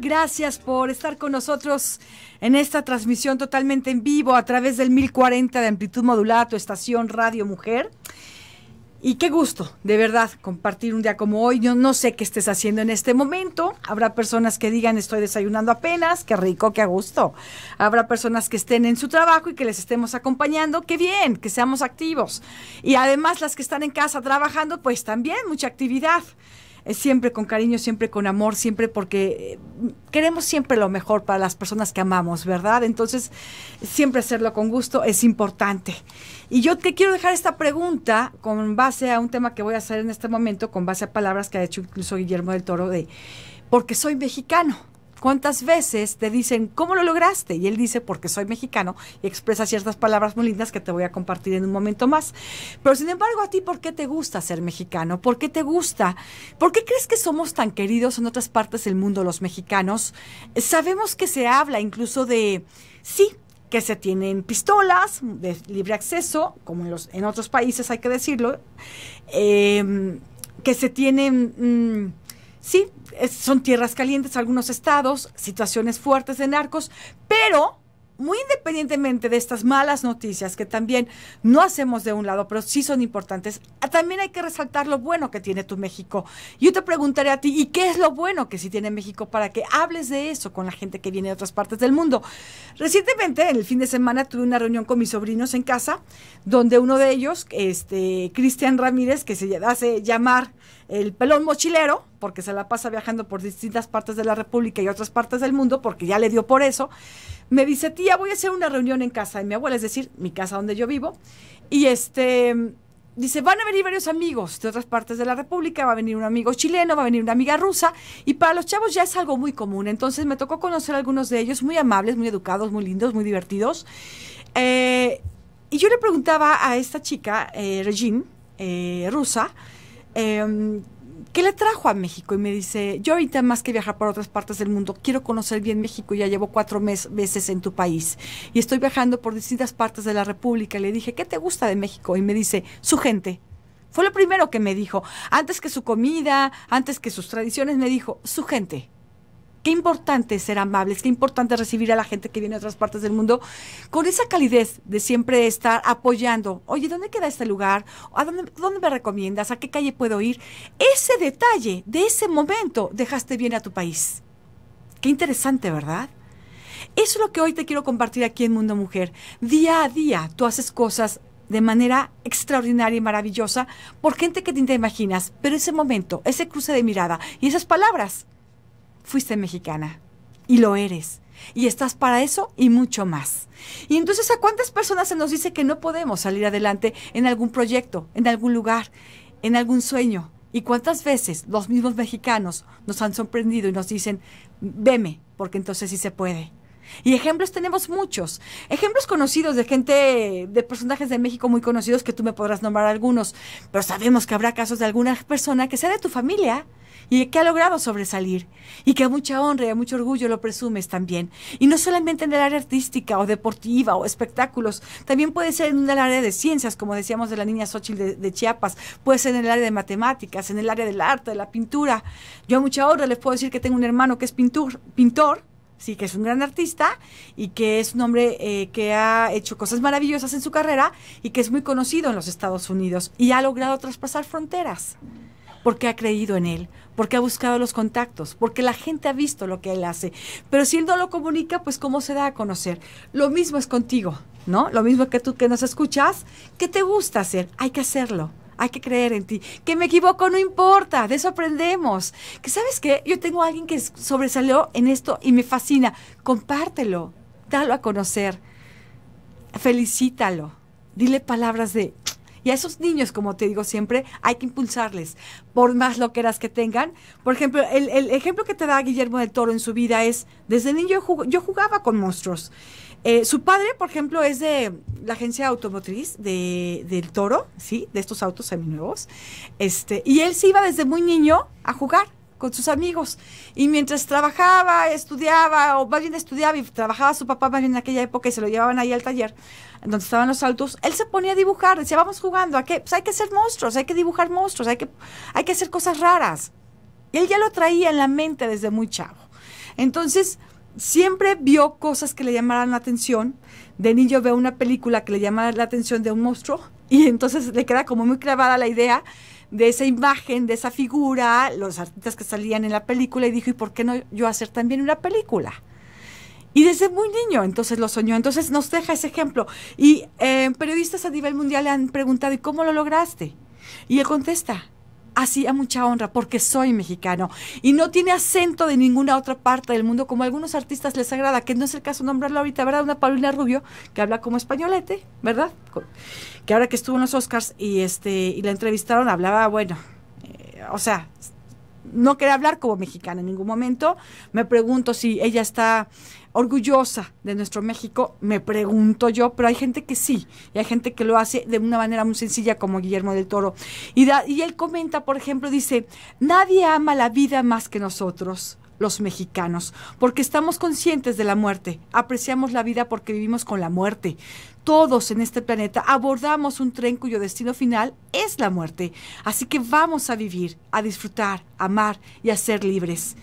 Gracias por estar con nosotros en esta transmisión totalmente en vivo a través del 1040 de amplitud modulada, estación Radio Mujer. Y qué gusto, de verdad, compartir un día como hoy. Yo no sé qué estés haciendo en este momento. Habrá personas que digan estoy desayunando apenas, qué rico, qué a gusto. Habrá personas que estén en su trabajo y que les estemos acompañando, qué bien, que seamos activos. Y además las que están en casa trabajando, pues también mucha actividad siempre con cariño, siempre con amor, siempre porque eh, queremos siempre lo mejor para las personas que amamos, ¿verdad? Entonces, siempre hacerlo con gusto es importante. Y yo te quiero dejar esta pregunta con base a un tema que voy a hacer en este momento, con base a palabras que ha hecho incluso Guillermo del Toro de, porque soy mexicano. ¿Cuántas veces te dicen, ¿cómo lo lograste? Y él dice, porque soy mexicano y expresa ciertas palabras muy lindas que te voy a compartir en un momento más. Pero sin embargo, a ti, ¿por qué te gusta ser mexicano? ¿Por qué te gusta? ¿Por qué crees que somos tan queridos en otras partes del mundo los mexicanos? Sabemos que se habla incluso de, sí, que se tienen pistolas de libre acceso, como en, los, en otros países hay que decirlo, em, que se tienen... Mm, Sí, son tierras calientes algunos estados, situaciones fuertes de narcos, pero muy independientemente de estas malas noticias que también no hacemos de un lado, pero sí son importantes, ah, también hay que resaltar lo bueno que tiene tu México. Yo te preguntaré a ti, ¿y qué es lo bueno que sí tiene México para que hables de eso con la gente que viene de otras partes del mundo? Recientemente, en el fin de semana, tuve una reunión con mis sobrinos en casa, donde uno de ellos, este, Cristian Ramírez, que se hace llamar el pelón mochilero, porque se la pasa viajando por distintas partes de la República y otras partes del mundo, porque ya le dio por eso, me dice, tía, voy a hacer una reunión en casa de mi abuela, es decir, mi casa donde yo vivo, y este... Dice, van a venir varios amigos de otras partes de la República, va a venir un amigo chileno, va a venir una amiga rusa, y para los chavos ya es algo muy común. Entonces me tocó conocer a algunos de ellos, muy amables, muy educados, muy lindos, muy divertidos. Eh, y yo le preguntaba a esta chica, eh, Regine, eh, rusa, Em, ¿qué le trajo a México? Y me dice, yo ahorita más que viajar por otras partes del mundo, quiero conocer bien México, ya llevo cuatro mes, meses en tu país y estoy viajando por distintas partes de la República. Le dije, ¿qué te gusta de México? Y me dice, su gente. Fue lo primero que me dijo, antes que su comida, antes que sus tradiciones, me dijo, su gente. Qué importante ser amables, qué importante recibir a la gente que viene de otras partes del mundo con esa calidez de siempre estar apoyando. Oye, ¿dónde queda este lugar? ¿A dónde, me recomiendas? ¿A qué calle puedo ir? Ese detalle de ese momento dejaste bien a tu país. Qué interesante, ¿verdad? Eso es lo que hoy te quiero compartir aquí en Mundo Mujer. Día a día tú haces cosas de manera extraordinaria y maravillosa por gente que ni te imaginas, pero ese momento, ese cruce de mirada y esas palabras fuiste mexicana y lo eres. Y estás para eso y mucho más. Y entonces, ¿a cuántas personas se nos dice que no podemos salir adelante en algún proyecto, en algún lugar, en algún sueño? ¿Y cuántas veces los mismos mexicanos nos han sorprendido y nos dicen, veme, porque entonces sí se puede? Y ejemplos tenemos muchos. Ejemplos conocidos de gente, de personajes de México muy conocidos que tú me podrás nombrar algunos. Pero sabemos que habrá casos de alguna persona que sea de tu familia y que ha logrado sobresalir y que a mucha honra y a mucho orgullo lo presumes también. Y no solamente en el área artística o deportiva o espectáculos, también puede ser en el área de ciencias, como decíamos de la niña Xochitl de, Chiapas, puede ser en el área de matemáticas, en el área del arte, de la pintura. Yo a mucha honra les puedo decir que tengo un hermano que es pintor, pintor sí, que es un gran artista y que es un hombre eh, que ha hecho cosas maravillosas en su carrera y que es muy conocido en los Estados Unidos y ha logrado traspasar fronteras porque ha creído en él, porque ha buscado los contactos, porque la gente ha visto lo que él hace. Pero si él no lo comunica, pues cómo se da a conocer. Lo mismo es contigo, ¿no? Lo mismo que tú que nos escuchas, ¿qué te gusta hacer? Hay que hacerlo hay que creer en ti. Que me equivoco, no importa, de eso aprendemos. Que sabes qué, yo tengo alguien que sobresalió en esto y me fascina. Compártelo, dalo a conocer, felicítalo, dile palabras de... Y a esos niños, como te digo siempre, hay que impulsarles, por más loqueras que tengan. Por ejemplo, el, el ejemplo que te da Guillermo del Toro en su vida es, desde niño yo jugaba con monstruos. Eh, su padre, por ejemplo, es de la agencia automotriz del Toro, ¿sí? De estos autos seminuevos. Este, y él se iba desde muy niño a jugar con sus amigos. Y mientras trabajaba, estudiaba, o más bien estudiaba y trabajaba su papá más bien en aquella época y se lo llevaban ahí al taller donde estaban los autos, él se ponía a dibujar, decía, vamos jugando, ¿a qué? Pues hay que hacer monstruos, hay que dibujar monstruos, hay que, hacer cosas raras. Y Él ya lo traía en la mente desde muy chavo. Entonces, siempre vio cosas que le llamaran la atención. De niño veo una película que le llama la atención de un monstruo y entonces le queda como muy clavada la idea de esa imagen, de esa figura, los artistas que salían en la película y dijo, ¿y por qué no yo hacer también una película? Y desde muy niño entonces lo soñó, entonces nos deja ese ejemplo. Y eh, periodistas a nivel mundial le han preguntado, ¿y cómo lo lograste? Y él contesta, así a mucha honra, porque soy mexicano. Y no tiene acento de ninguna otra parte del mundo, como a algunos artistas les agrada, que no es el caso nombrarlo ahorita, ¿verdad? Una Paulina Rubio, que habla como españolete, ¿verdad? Que ahora que estuvo en los Oscars y, este, y la entrevistaron, hablaba, bueno, eh, o sea, no quería hablar como mexicana en ningún momento. Me pregunto si ella está orgullosa de nuestro México, me pregunto yo, pero hay gente que sí, y hay gente que lo hace de una manera muy sencilla como Guillermo del Toro. Y, y él comenta, por ejemplo, dice, nadie ama la vida más que nosotros los mexicanos, porque estamos conscientes de la muerte, apreciamos la vida porque vivimos con la muerte. Todos en este planeta abordamos un tren cuyo destino final es la muerte, así que vamos a vivir, a disfrutar, amar y a ser libres.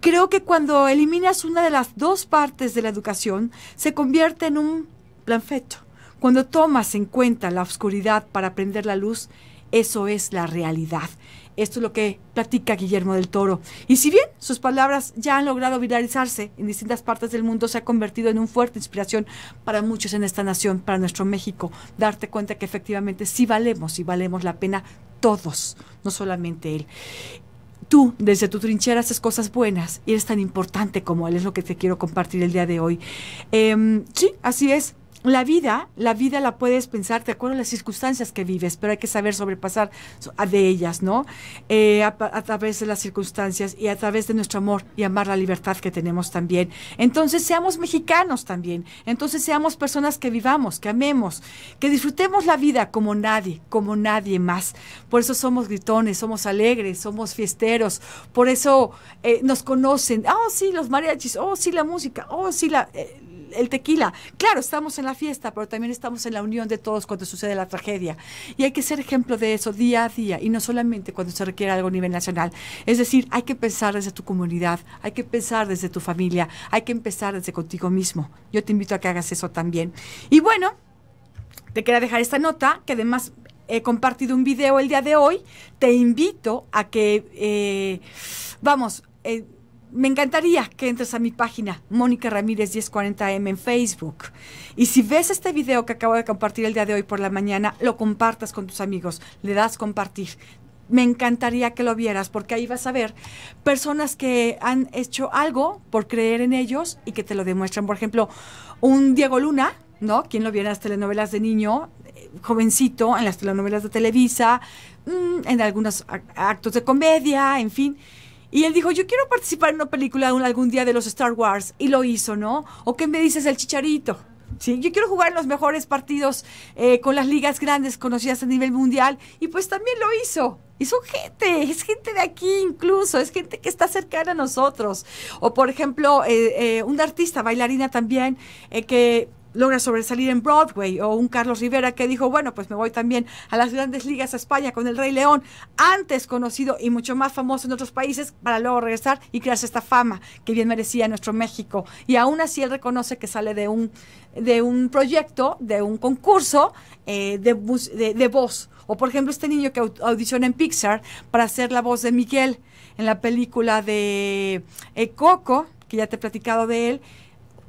Creo que cuando eliminas una de las dos partes de la educación, se convierte en un plan feto. Cuando tomas en cuenta la oscuridad para aprender la luz, eso es la realidad. Esto es lo que platica Guillermo del Toro. Y si bien sus palabras ya han logrado viralizarse en distintas partes del mundo, se ha convertido en una fuerte inspiración para muchos en esta nación, para nuestro México. Darte cuenta que efectivamente sí valemos y valemos la pena todos, no solamente él. Tú, desde tu trinchera, haces cosas buenas y eres tan importante como él, es lo que te quiero compartir el día de hoy. Em, sí, así es la vida, la vida la puedes pensar de acuerdo a las circunstancias que vives, pero hay que saber sobrepasar de ellas, ¿no? Eh, a, través de las circunstancias y a través de nuestro amor y amar la libertad que tenemos también. Entonces seamos mexicanos también, entonces seamos personas que vivamos, que amemos, que disfrutemos la vida como nadie, como nadie más. Por eso somos gritones, somos alegres, somos fiesteros, por eso eh, nos conocen, oh sí, los mariachis, oh sí, la música, oh sí, la... Eh, el tequila. Claro, estamos en la fiesta, pero también estamos en la unión de todos cuando sucede la tragedia. Y hay que ser ejemplo de eso día a día y no solamente cuando se requiere algo a nivel nacional. Es decir, hay que pensar desde tu comunidad, hay que pensar desde tu familia, hay que empezar desde contigo mismo. Yo te invito a que hagas eso también. Y bueno, te quería dejar esta nota que además he compartido un video el día de hoy. Te invito a que, eh, vamos, eh, me encantaría que entres a mi página, Mónica Ramírez 1040M en Facebook. Y si ves este video que acabo de compartir el día de hoy por la mañana, lo compartas con tus amigos, le das compartir. Me encantaría que lo vieras porque ahí vas a ver personas que han hecho algo por creer en ellos y que te lo demuestran. Por ejemplo, un Diego Luna, ¿no? Quien lo vio en las telenovelas de niño, eh, jovencito, en las telenovelas de Televisa, mm, en algunos actos de comedia, en fin y él dijo, yo quiero participar en una película algún día de los Star Wars. Y lo hizo, ¿no? ¿O qué me dices el chicharito? ¿Sí? Yo quiero jugar en los mejores partidos eh, con las ligas grandes conocidas a nivel mundial. Y pues también lo hizo. Y son gente, es gente de aquí incluso, es gente que está cercana a nosotros. O por ejemplo, eh, eh, una artista, bailarina también, que logra sobresalir en Broadway o un Carlos Rivera que dijo, bueno, pues me voy también a las grandes ligas a España con el Rey León, antes conocido y mucho más famoso en otros países, para luego regresar y crearse esta fama que bien merecía nuestro México. Y aún así él reconoce que sale de un, de un proyecto, de un concurso eh, de, voz. O por ejemplo este niño que audiciona en Pixar para hacer la voz de Miguel en la película de eh, Coco, que ya te he platicado de él,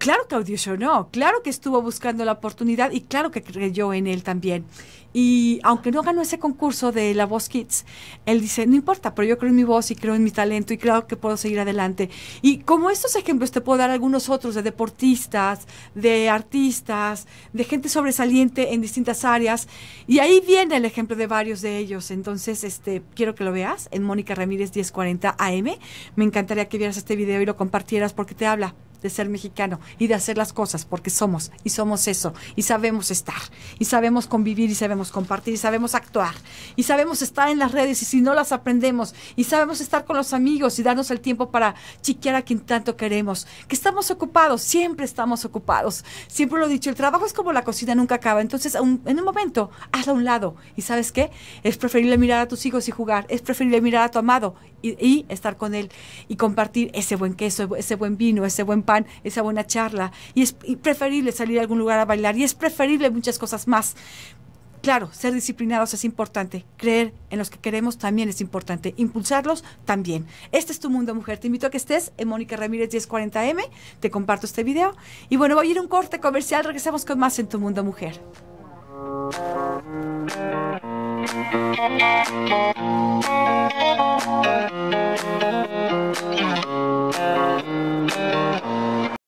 claro que no, claro que estuvo buscando la oportunidad y claro que creyó en él también. Y aunque no ganó ese concurso de La Voz Kids, él dice, no importa, pero yo creo en mi voz y creo en mi talento y creo que puedo seguir adelante. Y como estos ejemplos te puedo dar algunos otros de deportistas, de artistas, de gente sobresaliente en distintas áreas. Y ahí viene el ejemplo de varios de ellos. Entonces, este, quiero que lo veas en Mónica Ramírez 1040 AM. Me encantaría que vieras este video y lo compartieras porque te habla de ser mexicano y de hacer las cosas porque somos y somos eso y sabemos estar y sabemos convivir y sabemos compartir y sabemos actuar y sabemos estar en las redes y si no las aprendemos y sabemos estar con los amigos y darnos el tiempo para chiquear a quien tanto queremos que estamos ocupados siempre estamos ocupados siempre lo he dicho el trabajo es como la cocina nunca acaba entonces un, en un momento hazlo a un lado y sabes qué es preferible mirar a tus hijos y jugar es preferible mirar a tu amado y, estar con él y compartir ese buen queso, ese buen vino, ese buen pan, esa buena charla. Y es preferible salir a algún lugar a bailar y es preferible muchas cosas más. Claro, ser disciplinados es importante, creer en los que queremos también es importante, impulsarlos también. Este es tu mundo, mujer. Te invito a que estés en Mónica Ramírez 1040M, te comparto este video. Y bueno, voy a ir un corte comercial, regresamos con más en tu mundo, mujer. Thank you.